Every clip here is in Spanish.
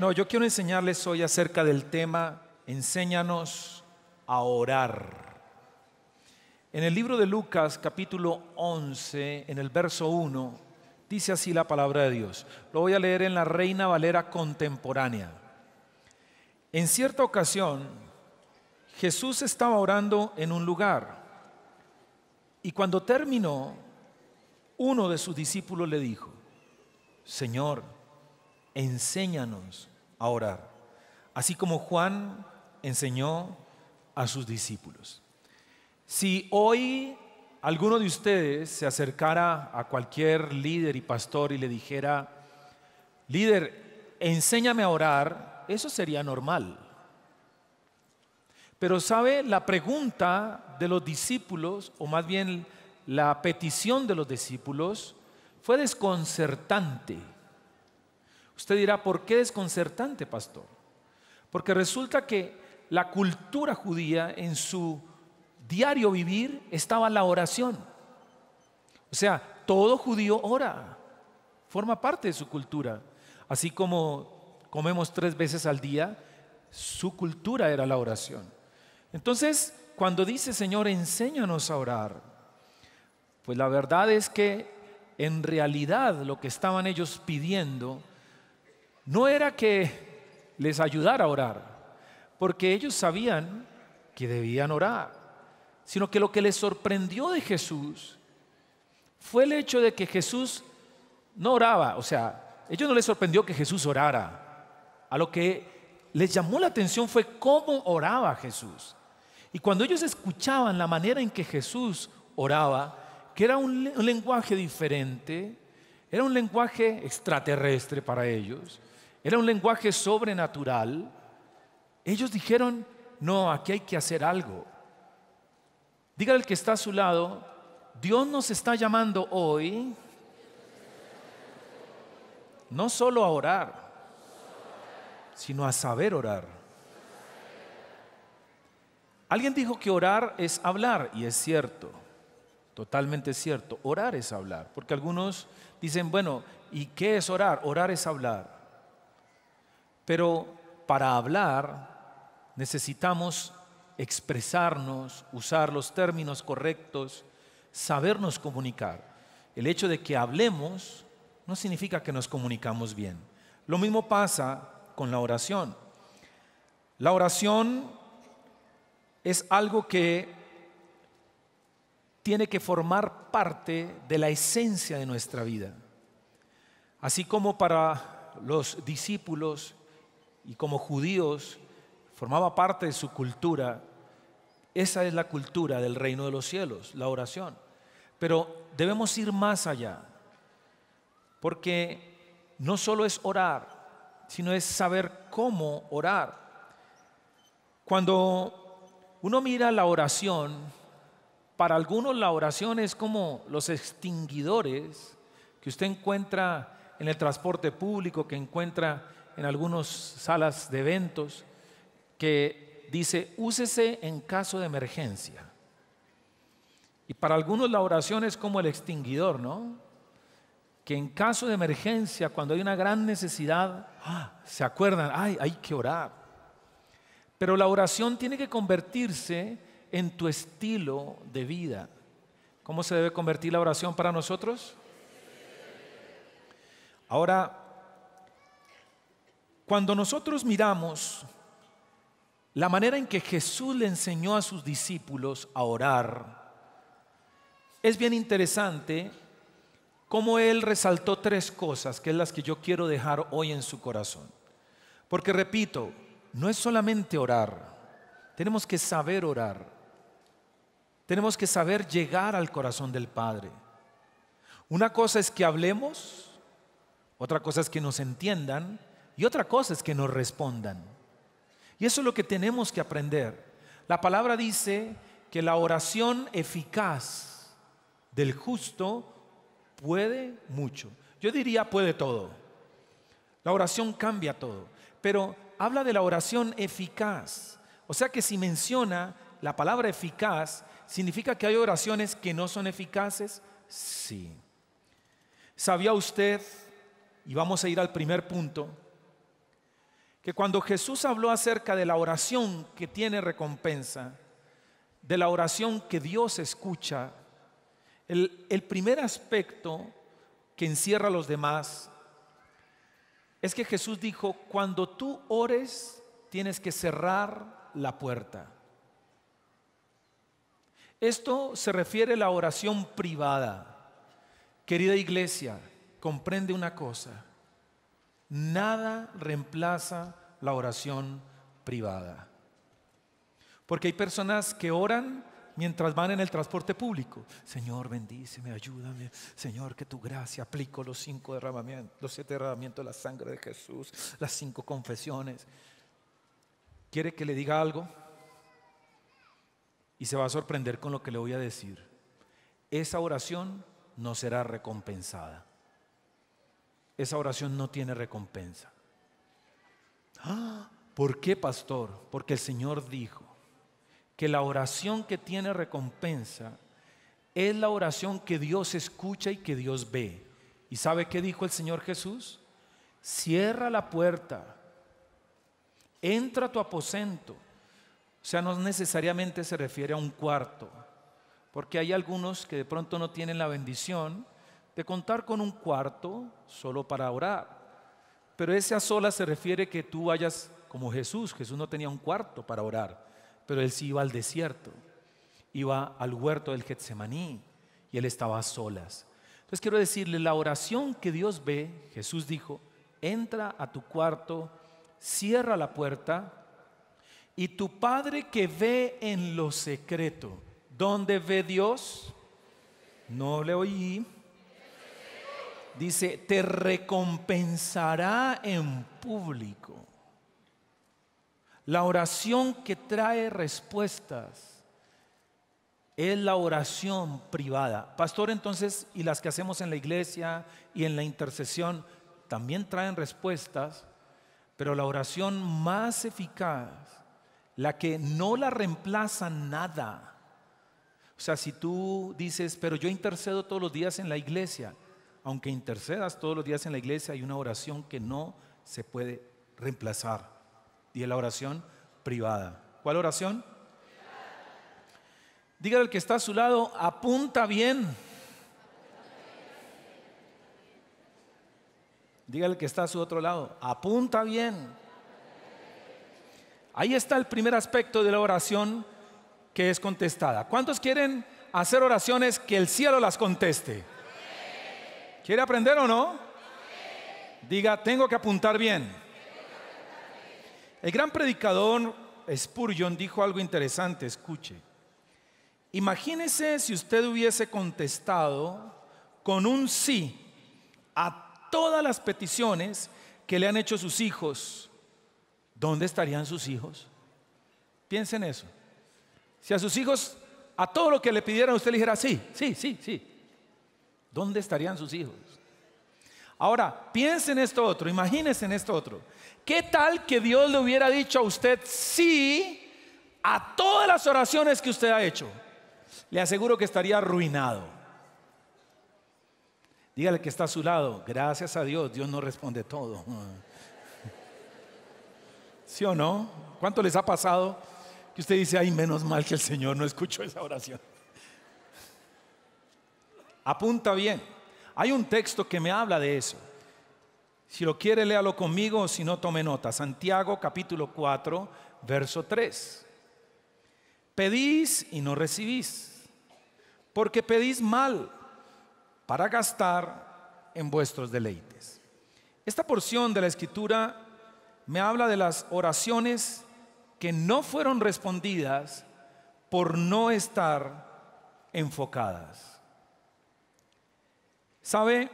Bueno, yo quiero enseñarles hoy acerca del tema Enséñanos a orar. En el libro de Lucas capítulo 11, en el verso 1, dice así la palabra de Dios. Lo voy a leer en la Reina Valera contemporánea. En cierta ocasión, Jesús estaba orando en un lugar y cuando terminó, uno de sus discípulos le dijo, Señor, enséñanos a orar, así como Juan enseñó a sus discípulos. Si hoy alguno de ustedes se acercara a cualquier líder y pastor y le dijera, líder, enséñame a orar, eso sería normal. Pero sabe, la pregunta de los discípulos, o más bien la petición de los discípulos, fue desconcertante Usted dirá, ¿por qué desconcertante, pastor? Porque resulta que la cultura judía en su diario vivir estaba la oración. O sea, todo judío ora, forma parte de su cultura. Así como comemos tres veces al día, su cultura era la oración. Entonces, cuando dice, Señor, enséñanos a orar, pues la verdad es que en realidad lo que estaban ellos pidiendo no era que les ayudara a orar, porque ellos sabían que debían orar, sino que lo que les sorprendió de Jesús fue el hecho de que Jesús no oraba, o sea, ellos no les sorprendió que Jesús orara, a lo que les llamó la atención fue cómo oraba Jesús. Y cuando ellos escuchaban la manera en que Jesús oraba, que era un, un lenguaje diferente, era un lenguaje extraterrestre para ellos, era un lenguaje sobrenatural, ellos dijeron, no, aquí hay que hacer algo. Dígale al que está a su lado, Dios nos está llamando hoy no solo a orar, sino a saber orar. Alguien dijo que orar es hablar, y es cierto, totalmente cierto, orar es hablar, porque algunos dicen, bueno, ¿y qué es orar? Orar es hablar. Pero para hablar necesitamos expresarnos, usar los términos correctos, sabernos comunicar. El hecho de que hablemos no significa que nos comunicamos bien. Lo mismo pasa con la oración. La oración es algo que tiene que formar parte de la esencia de nuestra vida. Así como para los discípulos y como judíos formaba parte de su cultura, esa es la cultura del reino de los cielos, la oración. Pero debemos ir más allá, porque no solo es orar, sino es saber cómo orar. Cuando uno mira la oración, para algunos la oración es como los extinguidores que usted encuentra en el transporte público, que encuentra en algunas salas de eventos que dice, úsese en caso de emergencia. Y para algunos la oración es como el extinguidor, ¿no? Que en caso de emergencia, cuando hay una gran necesidad, ah, se acuerdan, hay que orar. Pero la oración tiene que convertirse en tu estilo de vida. ¿Cómo se debe convertir la oración para nosotros? Ahora, cuando nosotros miramos la manera en que Jesús le enseñó a sus discípulos a orar, es bien interesante cómo él resaltó tres cosas que es las que yo quiero dejar hoy en su corazón. Porque repito, no es solamente orar, tenemos que saber orar, tenemos que saber llegar al corazón del Padre. Una cosa es que hablemos, otra cosa es que nos entiendan, y otra cosa es que nos respondan. Y eso es lo que tenemos que aprender. La palabra dice que la oración eficaz del justo puede mucho. Yo diría puede todo. La oración cambia todo. Pero habla de la oración eficaz. O sea que si menciona la palabra eficaz, ¿significa que hay oraciones que no son eficaces? Sí. ¿Sabía usted, y vamos a ir al primer punto, que cuando Jesús habló acerca de la oración que tiene recompensa, de la oración que Dios escucha, el, primer aspecto que encierra a los demás es que Jesús dijo, cuando tú ores, tienes que cerrar la puerta. Esto se refiere a la oración privada. Querida iglesia, comprende una cosa. Nada reemplaza la oración privada. Porque hay personas que oran mientras van en el transporte público. Señor, bendíceme, ayúdame. Señor, que tu gracia aplico los cinco derramamientos, los siete derramamientos de la sangre de Jesús, las cinco confesiones. ¿Quiere que le diga algo? Y se va a sorprender con lo que le voy a decir. Esa oración no será recompensada esa oración no tiene recompensa. Ah, ¿Por qué, pastor? Porque el Señor dijo que la oración que tiene recompensa es la oración que Dios escucha y que Dios ve. ¿Y sabe qué dijo el Señor Jesús? Cierra la puerta, entra a tu aposento. O sea, no necesariamente se refiere a un cuarto, porque hay algunos que de pronto no tienen la bendición de contar con un cuarto solo para orar. Pero ese a solas se refiere que tú vayas como Jesús. Jesús no tenía un cuarto para orar, pero él sí iba al desierto, iba al huerto del Getsemaní y él estaba a solas. Entonces quiero decirle, la oración que Dios ve, Jesús dijo, entra a tu cuarto, cierra la puerta y tu Padre que ve en lo secreto, ¿dónde ve Dios? No le oí, dice, te recompensará en público. La oración que trae respuestas es la oración privada. Pastor, entonces, y las que hacemos en la iglesia y en la intercesión, también traen respuestas, pero la oración más eficaz, la que no la reemplaza nada. O sea, si tú dices, pero yo intercedo todos los días en la iglesia, aunque intercedas todos los días en la iglesia, hay una oración que no se puede reemplazar. Y es la oración privada. ¿Cuál oración? Dígale al que está a su lado, apunta bien. Dígale al que está a su otro lado, apunta bien. Ahí está el primer aspecto de la oración que es contestada. ¿Cuántos quieren hacer oraciones que el cielo las conteste? ¿Quiere aprender o no? Diga, tengo que apuntar bien. El gran predicador Spurgeon dijo algo interesante, escuche. Imagínese si usted hubiese contestado con un sí a todas las peticiones que le han hecho sus hijos. ¿Dónde estarían sus hijos? Piensen eso. Si a sus hijos, a todo lo que le pidieran, usted le dijera sí, sí, sí, sí. ¿Dónde estarían sus hijos? Ahora, piensen en esto otro, imagínense en esto otro. ¿Qué tal que Dios le hubiera dicho a usted sí a todas las oraciones que usted ha hecho? Le aseguro que estaría arruinado. Dígale que está a su lado. Gracias a Dios, Dios no responde todo. ¿Sí o no? ¿Cuánto les ha pasado que usted dice, ay, menos mal que el Señor no escuchó esa oración? Apunta bien. Hay un texto que me habla de eso. Si lo quiere, léalo conmigo o si no, tome nota. Santiago capítulo 4, verso 3. Pedís y no recibís, porque pedís mal para gastar en vuestros deleites. Esta porción de la escritura me habla de las oraciones que no fueron respondidas por no estar enfocadas. ¿Sabe?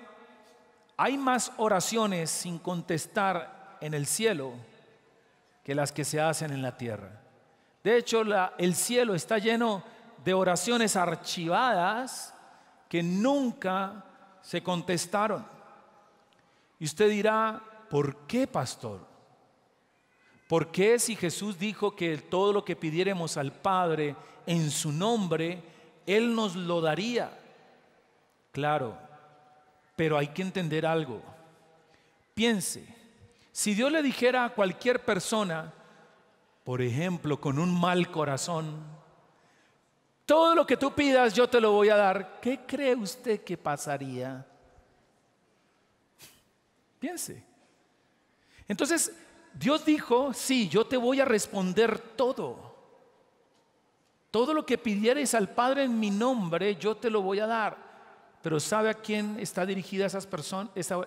Hay más oraciones sin contestar en el cielo que las que se hacen en la tierra. De hecho, el cielo está lleno de oraciones archivadas que nunca se contestaron. Y usted dirá, ¿por qué, pastor? ¿Por qué si Jesús dijo que todo lo que pidiéramos al Padre en su nombre, Él nos lo daría? Claro, pero hay que entender algo. Piense, si Dios le dijera a cualquier persona, por ejemplo, con un mal corazón, todo lo que tú pidas yo te lo voy a dar, ¿qué cree usted que pasaría? Piense. Entonces, Dios dijo, sí, yo te voy a responder todo. Todo lo que pidieres al Padre en mi nombre, yo te lo voy a dar. Pero ¿sabe a quién está dirigida esa,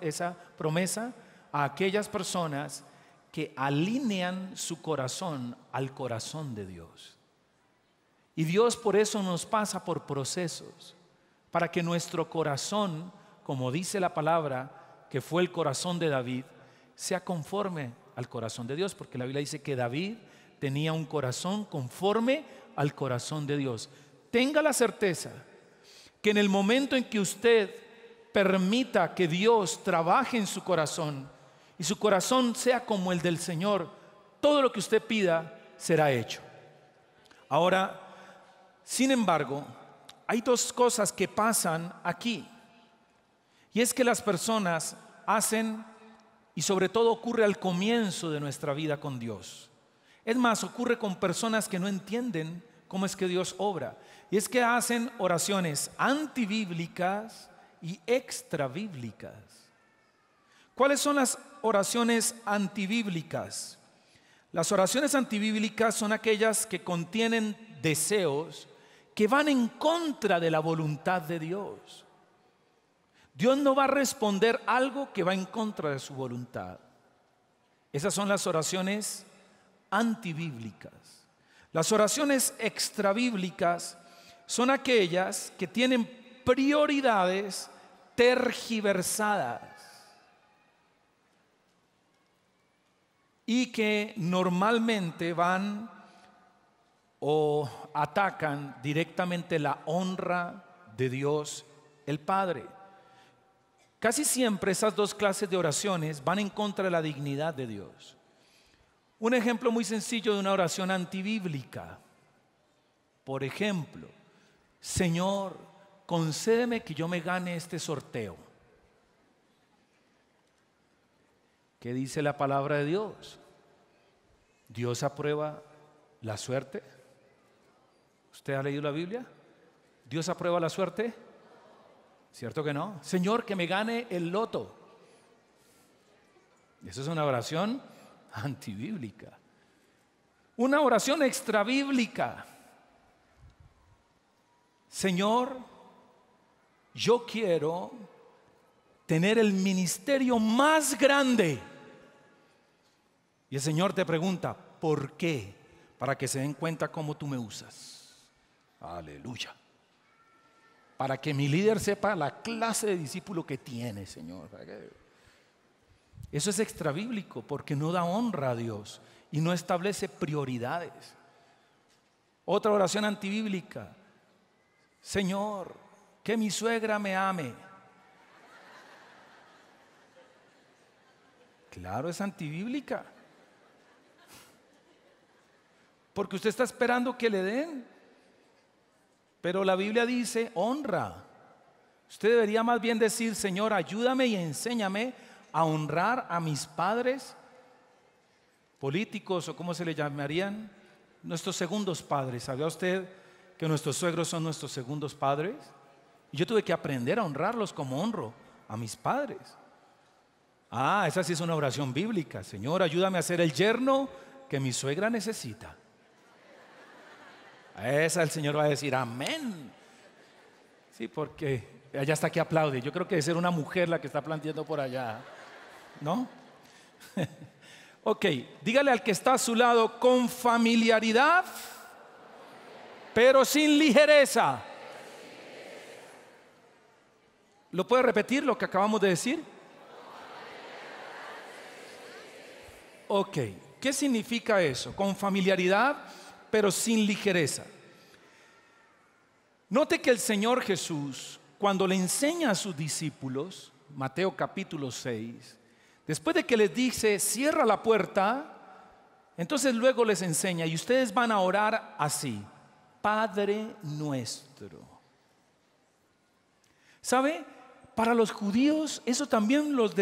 esa promesa? A aquellas personas que alinean su corazón al corazón de Dios. Y Dios por eso nos pasa por procesos, para que nuestro corazón, como dice la palabra, que fue el corazón de David, sea conforme al corazón de Dios, porque la Biblia dice que David tenía un corazón conforme al corazón de Dios. Tenga la certeza que en el momento en que usted permita que Dios trabaje en su corazón y su corazón sea como el del Señor, todo lo que usted pida será hecho. Ahora, sin embargo, hay dos cosas que pasan aquí. Y es que las personas hacen, y sobre todo ocurre al comienzo de nuestra vida con Dios. Es más, ocurre con personas que no entienden cómo es que Dios obra. Y es que hacen oraciones antibíblicas y extrabíblicas. ¿Cuáles son las oraciones antibíblicas? Las oraciones antibíblicas son aquellas que contienen deseos que van en contra de la voluntad de Dios. Dios no va a responder algo que va en contra de su voluntad. Esas son las oraciones antibíblicas. Las oraciones extrabíblicas son aquellas que tienen prioridades tergiversadas y que normalmente van o atacan directamente la honra de Dios el Padre. Casi siempre esas dos clases de oraciones van en contra de la dignidad de Dios. Un ejemplo muy sencillo de una oración antibíblica. Por ejemplo, Señor, concédeme que yo me gane este sorteo. ¿Qué dice la palabra de Dios? Dios aprueba la suerte. ¿Usted ha leído la Biblia? ¿Dios aprueba la suerte? ¿Cierto que no? Señor, que me gane el loto. Esa es una oración antibíblica. Una oración extrabíblica. Señor, yo quiero tener el ministerio más grande. Y el Señor te pregunta, ¿por qué? Para que se den cuenta cómo tú me usas. Aleluya. Para que mi líder sepa la clase de discípulo que tiene, Señor. Eso es extrabíblico porque no da honra a Dios y no establece prioridades. Otra oración antibíblica. Señor, que mi suegra me ame. Claro, es antibíblica. Porque usted está esperando que le den. Pero la Biblia dice honra. Usted debería más bien decir, Señor, ayúdame y enséñame a honrar a mis padres políticos o cómo se le llamarían, nuestros segundos padres. ¿Sabía usted que nuestros suegros son nuestros segundos padres? Y yo tuve que aprender a honrarlos como honro a mis padres. Ah, esa sí es una oración bíblica. Señor, ayúdame a ser el yerno que mi suegra necesita. A esa el Señor va a decir, amén. Sí, porque allá está que aplaude. Yo creo que debe ser una mujer la que está planteando por allá. ¿no? ok, dígale al que está a su lado con familiaridad, pero sin ligereza. ¿Lo puede repetir lo que acabamos de decir? Ok, ¿qué significa eso? Con familiaridad, pero sin ligereza. Note que el Señor Jesús, cuando le enseña a sus discípulos, Mateo capítulo 6, Después de que les dice, cierra la puerta, entonces luego les enseña, y ustedes van a orar así, Padre nuestro. ¿Sabe? Para los judíos, eso también los...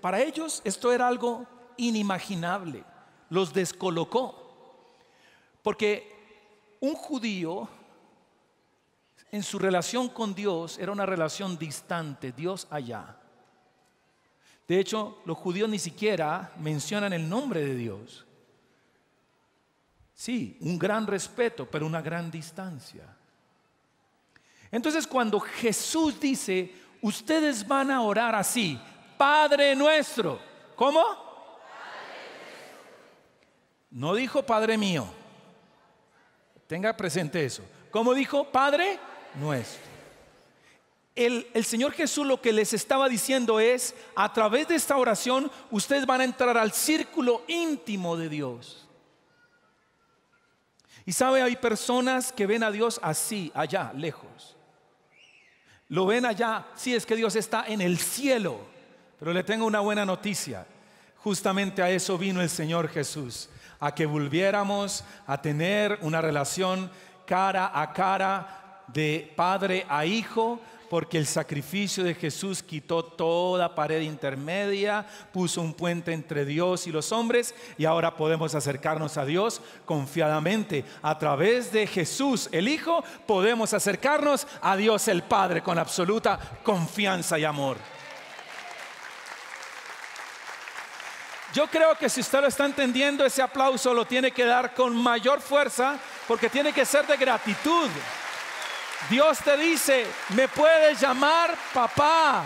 Para ellos esto era algo inimaginable, los descolocó. Porque un judío en su relación con Dios era una relación distante, Dios allá. De hecho, los judíos ni siquiera mencionan el nombre de Dios. Sí, un gran respeto, pero una gran distancia. Entonces cuando Jesús dice, ustedes van a orar así, Padre nuestro, ¿cómo? No dijo Padre mío. Tenga presente eso. ¿Cómo dijo Padre nuestro? El, Señor Jesús lo que les estaba diciendo es, a través de esta oración ustedes van a entrar al círculo íntimo de Dios. Y sabe, hay personas que ven a Dios así, allá, lejos. Lo ven allá, sí es que Dios está en el cielo, pero le tengo una buena noticia. Justamente a eso vino el Señor Jesús, a que volviéramos a tener una relación cara a cara de padre a hijo, porque el sacrificio de Jesús quitó toda pared intermedia, puso un puente entre Dios y los hombres y ahora podemos acercarnos a Dios confiadamente. A través de Jesús el Hijo podemos acercarnos a Dios el Padre con absoluta confianza y amor. Yo creo que si usted lo está entendiendo, ese aplauso lo tiene que dar con mayor fuerza porque tiene que ser de gratitud. Dios te dice, me puedes llamar papá.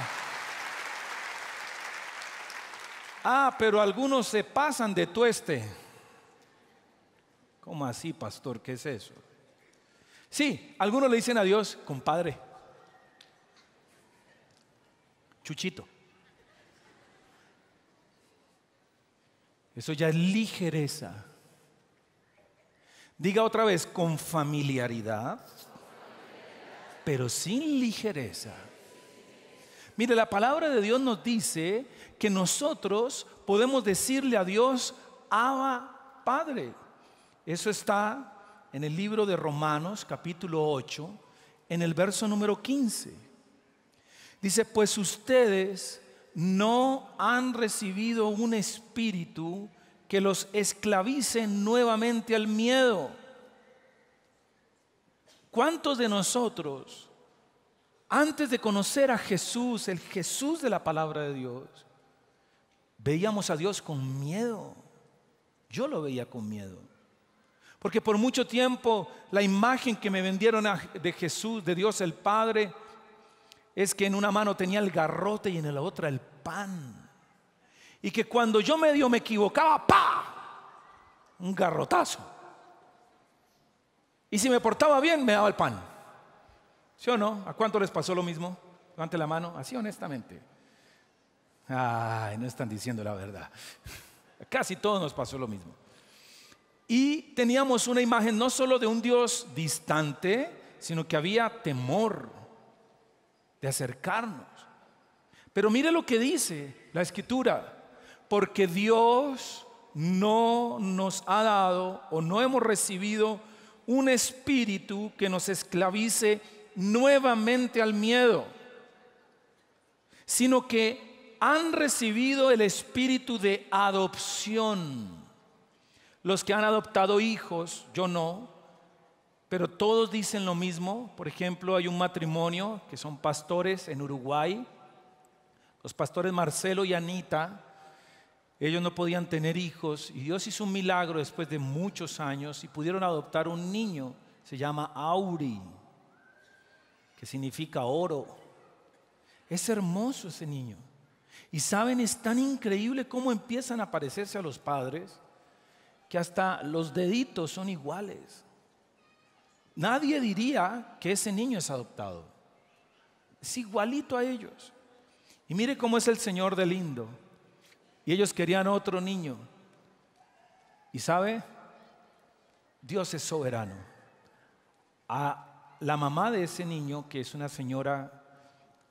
Ah, pero algunos se pasan de tueste. ¿Cómo así, pastor? ¿Qué es eso? Sí, algunos le dicen a Dios, compadre, chuchito. Eso ya es ligereza. Diga otra vez, con familiaridad pero sin ligereza. Mire, la palabra de Dios nos dice que nosotros podemos decirle a Dios, Abba Padre. Eso está en el libro de Romanos capítulo 8, en el verso número 15. Dice, pues ustedes no han recibido un espíritu que los esclavice nuevamente al miedo ¿Cuántos de nosotros, antes de conocer a Jesús, el Jesús de la palabra de Dios, veíamos a Dios con miedo? Yo lo veía con miedo. Porque por mucho tiempo la imagen que me vendieron de Jesús, de Dios el Padre, es que en una mano tenía el garrote y en la otra el pan. Y que cuando yo medio me equivocaba, ¡pa! Un garrotazo. Y si me portaba bien, me daba el pan. ¿Sí o no? ¿A cuánto les pasó lo mismo? Levante la mano, así honestamente. Ay, no están diciendo la verdad. Casi todos nos pasó lo mismo. Y teníamos una imagen no solo de un Dios distante, sino que había temor de acercarnos. Pero mire lo que dice la escritura, porque Dios no nos ha dado o no hemos recibido un espíritu que nos esclavice nuevamente al miedo, sino que han recibido el espíritu de adopción. Los que han adoptado hijos, yo no, pero todos dicen lo mismo. Por ejemplo, hay un matrimonio que son pastores en Uruguay, los pastores Marcelo y Anita, ellos no podían tener hijos y Dios hizo un milagro después de muchos años y pudieron adoptar un niño, se llama Auri, que significa oro. Es hermoso ese niño. Y saben, es tan increíble cómo empiezan a parecerse a los padres que hasta los deditos son iguales. Nadie diría que ese niño es adoptado. Es igualito a ellos. Y mire cómo es el Señor de lindo. Y ellos querían otro niño. ¿Y sabe? Dios es soberano. A la mamá de ese niño, que es una señora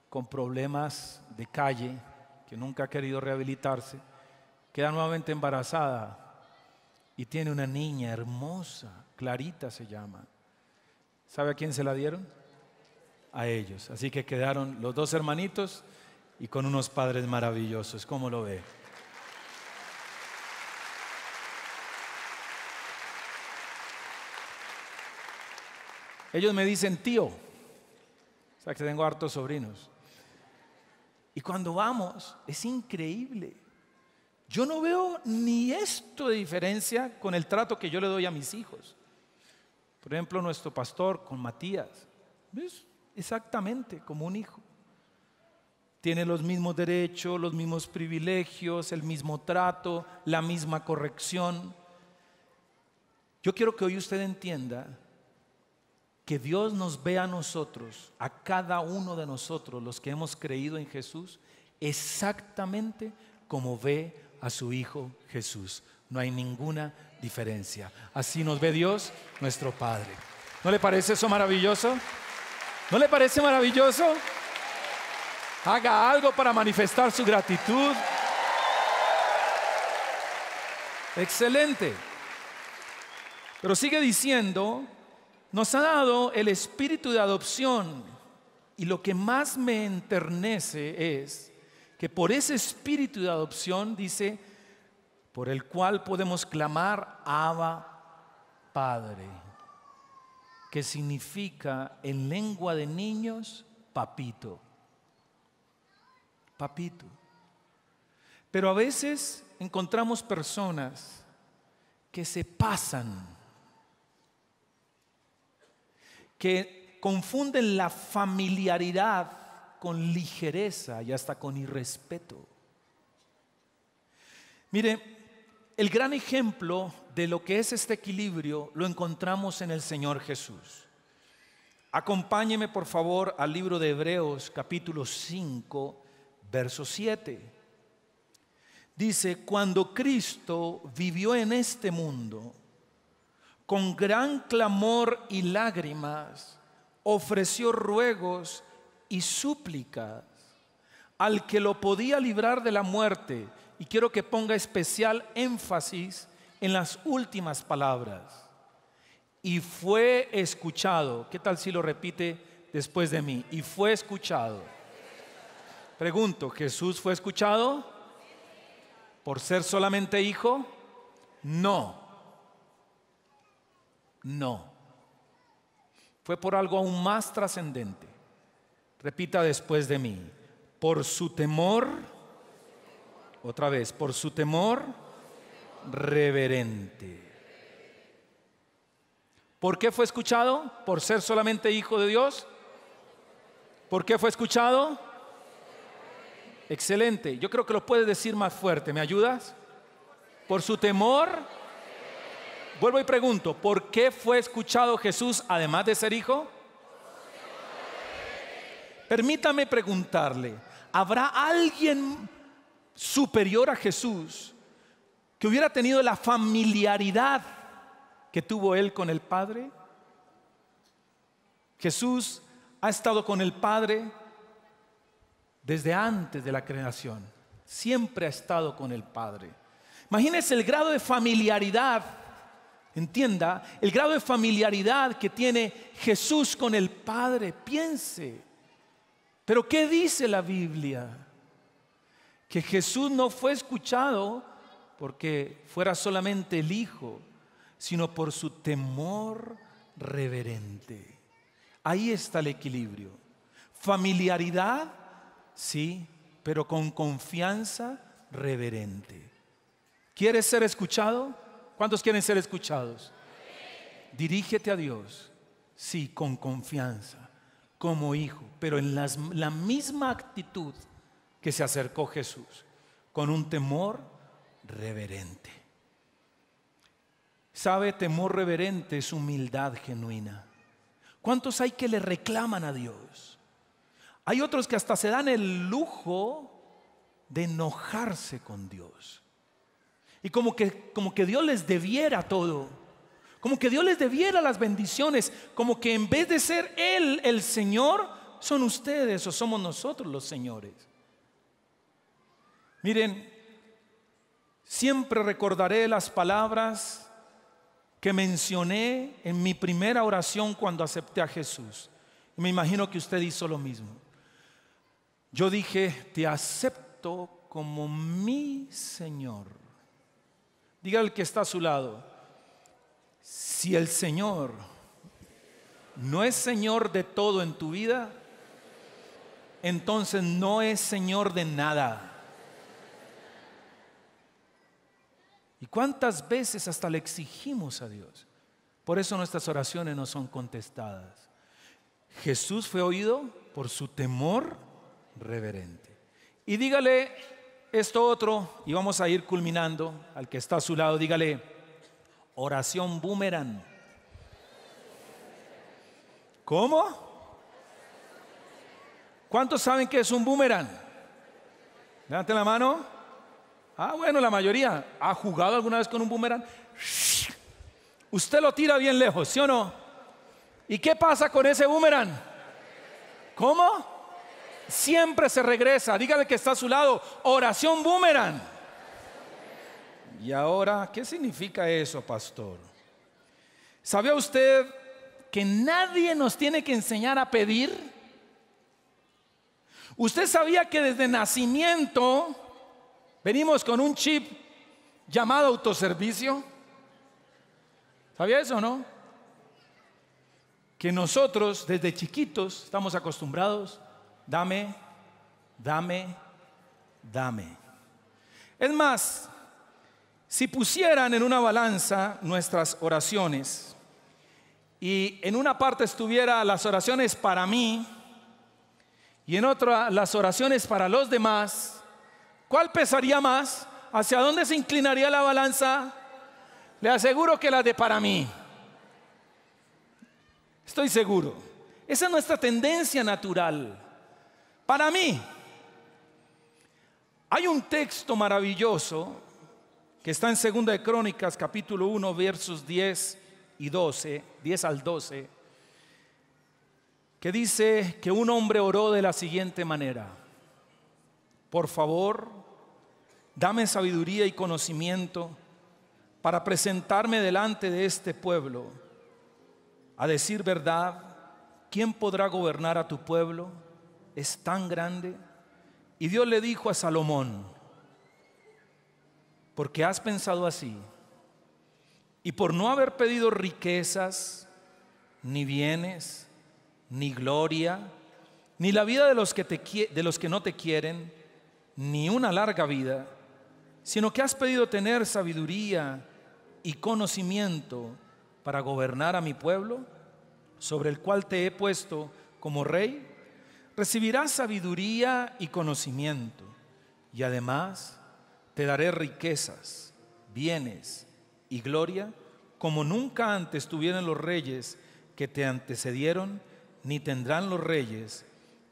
con problemas de calle, que nunca ha querido rehabilitarse, queda nuevamente embarazada y tiene una niña hermosa, Clarita se llama. ¿Sabe a quién se la dieron? A ellos. Así que quedaron los dos hermanitos y con unos padres maravillosos. ¿Cómo lo ve? Ellos me dicen tío. O sea que tengo hartos sobrinos. Y cuando vamos, es increíble. Yo no veo ni esto de diferencia con el trato que yo le doy a mis hijos. Por ejemplo, nuestro pastor con Matías. ¿Ves? Exactamente como un hijo. Tiene los mismos derechos, los mismos privilegios, el mismo trato, la misma corrección. Yo quiero que hoy usted entienda que Dios nos ve a nosotros, a cada uno de nosotros, los que hemos creído en Jesús, exactamente como ve a su Hijo Jesús. No hay ninguna diferencia. Así nos ve Dios, nuestro Padre. ¿No le parece eso maravilloso? ¿No le parece maravilloso? Haga algo para manifestar su gratitud. Excelente. Pero sigue diciendo nos ha dado el espíritu de adopción y lo que más me enternece es que por ese espíritu de adopción dice, por el cual podemos clamar Abba Padre, que significa en lengua de niños papito. Papito. Pero a veces encontramos personas que se pasan que confunden la familiaridad con ligereza y hasta con irrespeto. Mire, el gran ejemplo de lo que es este equilibrio lo encontramos en el Señor Jesús. Acompáñeme por favor al libro de Hebreos capítulo 5, verso 7. Dice, cuando Cristo vivió en este mundo, con gran clamor y lágrimas, ofreció ruegos y súplicas al que lo podía librar de la muerte. Y quiero que ponga especial énfasis en las últimas palabras. Y fue escuchado. ¿Qué tal si lo repite después de mí? Y fue escuchado. Pregunto, ¿Jesús fue escuchado por ser solamente hijo? No. No. Fue por algo aún más trascendente. Repita después de mí. Por su temor, otra vez, por su temor reverente. ¿Por qué fue escuchado? ¿Por ser solamente hijo de Dios? ¿Por qué fue escuchado? Excelente. Yo creo que lo puedes decir más fuerte. ¿Me ayudas? Por su temor vuelvo y pregunto, ¿por qué fue escuchado Jesús además de ser hijo? Permítame preguntarle, ¿habrá alguien superior a Jesús que hubiera tenido la familiaridad que tuvo él con el Padre? Jesús ha estado con el Padre desde antes de la creación. Siempre ha estado con el Padre. Imagínense el grado de familiaridad entienda el grado de familiaridad que tiene Jesús con el Padre. Piense. Pero ¿qué dice la Biblia? Que Jesús no fue escuchado porque fuera solamente el Hijo, sino por su temor reverente. Ahí está el equilibrio. Familiaridad, sí, pero con confianza reverente. ¿Quieres ser escuchado? ¿Cuántos quieren ser escuchados? Dirígete a Dios, sí, con confianza, como hijo, pero en la misma actitud que se acercó Jesús, con un temor reverente. Sabe, temor reverente es humildad genuina. ¿Cuántos hay que le reclaman a Dios? Hay otros que hasta se dan el lujo de enojarse con Dios. Y como que, como que Dios les debiera todo. Como que Dios les debiera las bendiciones. Como que en vez de ser Él el Señor, son ustedes o somos nosotros los señores. Miren, siempre recordaré las palabras que mencioné en mi primera oración cuando acepté a Jesús. Me imagino que usted hizo lo mismo. Yo dije, te acepto como mi Señor Diga al que está a su lado, si el Señor no es Señor de todo en tu vida, entonces no es Señor de nada. ¿Y cuántas veces hasta le exigimos a Dios? Por eso nuestras oraciones no son contestadas. Jesús fue oído por su temor reverente. Y dígale esto otro, y vamos a ir culminando, al que está a su lado, dígale, oración boomerang. ¿Cómo? ¿Cuántos saben que es un boomerang? Levanten la mano. Ah, bueno, la mayoría. ¿Ha jugado alguna vez con un boomerang? Usted lo tira bien lejos, ¿sí o no? ¿Y qué pasa con ese boomerang? ¿Cómo? siempre se regresa. Dígale que está a su lado, oración boomerang. Y ahora, ¿qué significa eso, pastor? ¿Sabía usted que nadie nos tiene que enseñar a pedir? ¿Usted sabía que desde nacimiento venimos con un chip llamado autoservicio? ¿Sabía eso o no? Que nosotros desde chiquitos estamos acostumbrados dame, dame, dame. Es más, si pusieran en una balanza nuestras oraciones y en una parte estuviera las oraciones para mí y en otra las oraciones para los demás, ¿cuál pesaría más? ¿Hacia dónde se inclinaría la balanza? Le aseguro que la de para mí. Estoy seguro. Esa es nuestra tendencia natural. Para mí, hay un texto maravilloso que está en 2 de Crónicas capítulo 1 versos 10 y 12, 10 al 12, que dice que un hombre oró de la siguiente manera, por favor, dame sabiduría y conocimiento para presentarme delante de este pueblo. A decir verdad, ¿quién podrá gobernar a tu pueblo? es tan grande. Y Dios le dijo a Salomón, porque has pensado así, y por no haber pedido riquezas, ni bienes, ni gloria, ni la vida de los que, te, de los que no te quieren, ni una larga vida, sino que has pedido tener sabiduría y conocimiento para gobernar a mi pueblo, sobre el cual te he puesto como rey, recibirás sabiduría y conocimiento, y además te daré riquezas, bienes y gloria, como nunca antes tuvieron los reyes que te antecedieron, ni tendrán los reyes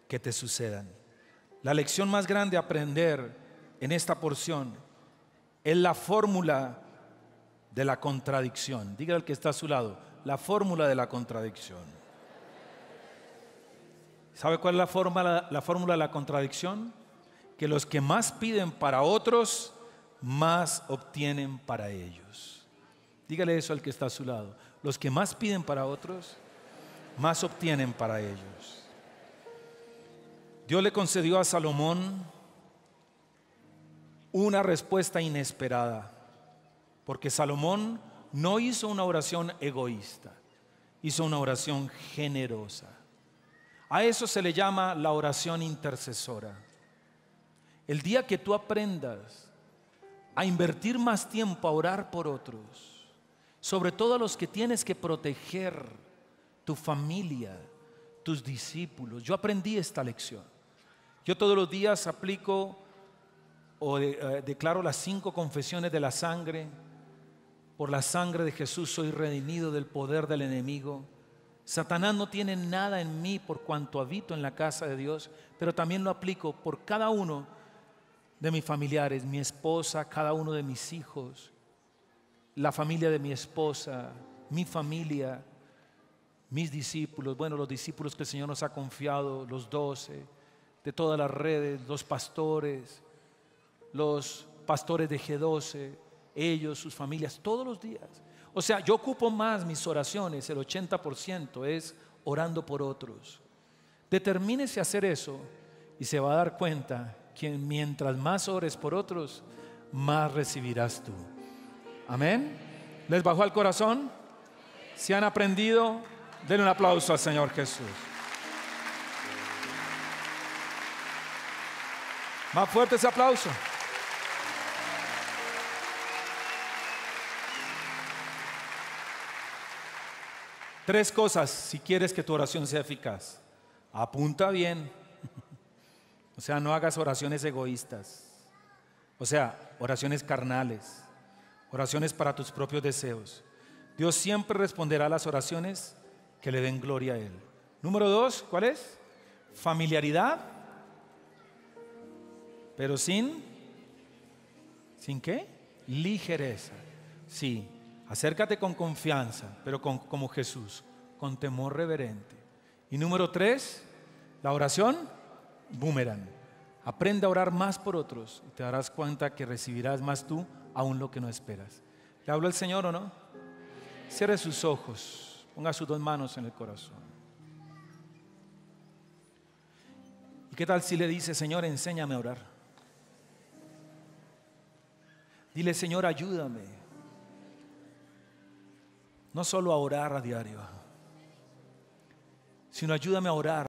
que te sucedan. La lección más grande a aprender en esta porción es la fórmula de la contradicción. Diga al que está a su lado, la fórmula de la contradicción. ¿Sabe cuál es la fórmula, de la contradicción? Que los que más piden para otros, más obtienen para ellos. Dígale eso al que está a su lado. Los que más piden para otros, más obtienen para ellos. Dios le concedió a Salomón una respuesta inesperada, porque Salomón no hizo una oración egoísta, hizo una oración generosa. A eso se le llama la oración intercesora. El día que tú aprendas a invertir más tiempo a orar por otros, sobre todo a los que tienes que proteger, tu familia, tus discípulos. Yo aprendí esta lección. Yo todos los días aplico o eh, declaro las cinco confesiones de la sangre. Por la sangre de Jesús soy redimido del poder del enemigo. Satanás no tiene nada en mí por cuanto habito en la casa de Dios, pero también lo aplico por cada uno de mis familiares, mi esposa, cada uno de mis hijos, la familia de mi esposa, mi familia, mis discípulos, bueno, los discípulos que el Señor nos ha confiado, los doce, de todas las redes, los pastores, los pastores de G12, ellos, sus familias, todos los días. O sea, yo ocupo más mis oraciones, el 80% es orando por otros. Determínese hacer eso y se va a dar cuenta que mientras más ores por otros, más recibirás tú. Amén. ¿Les bajó al corazón? Si han aprendido, denle un aplauso al Señor Jesús. Más fuerte ese aplauso. Tres cosas si quieres que tu oración sea eficaz. Apunta bien. O sea, no hagas oraciones egoístas. O sea, oraciones carnales. Oraciones para tus propios deseos. Dios siempre responderá a las oraciones que le den gloria a Él. Número dos, ¿cuál es? Familiaridad, pero sin, ¿sin qué? Ligereza. Sí, Acércate con confianza, pero como Jesús, con temor reverente. Y número tres, la oración, boomerang. Aprende a orar más por otros y te darás cuenta que recibirás más tú aún lo que no esperas. ¿Le habla el Señor o no? Cierre sus ojos, ponga sus dos manos en el corazón. ¿Y qué tal si le dice, Señor, enséñame a orar? Dile, Señor, ayúdame. No solo a orar a diario, sino ayúdame a orar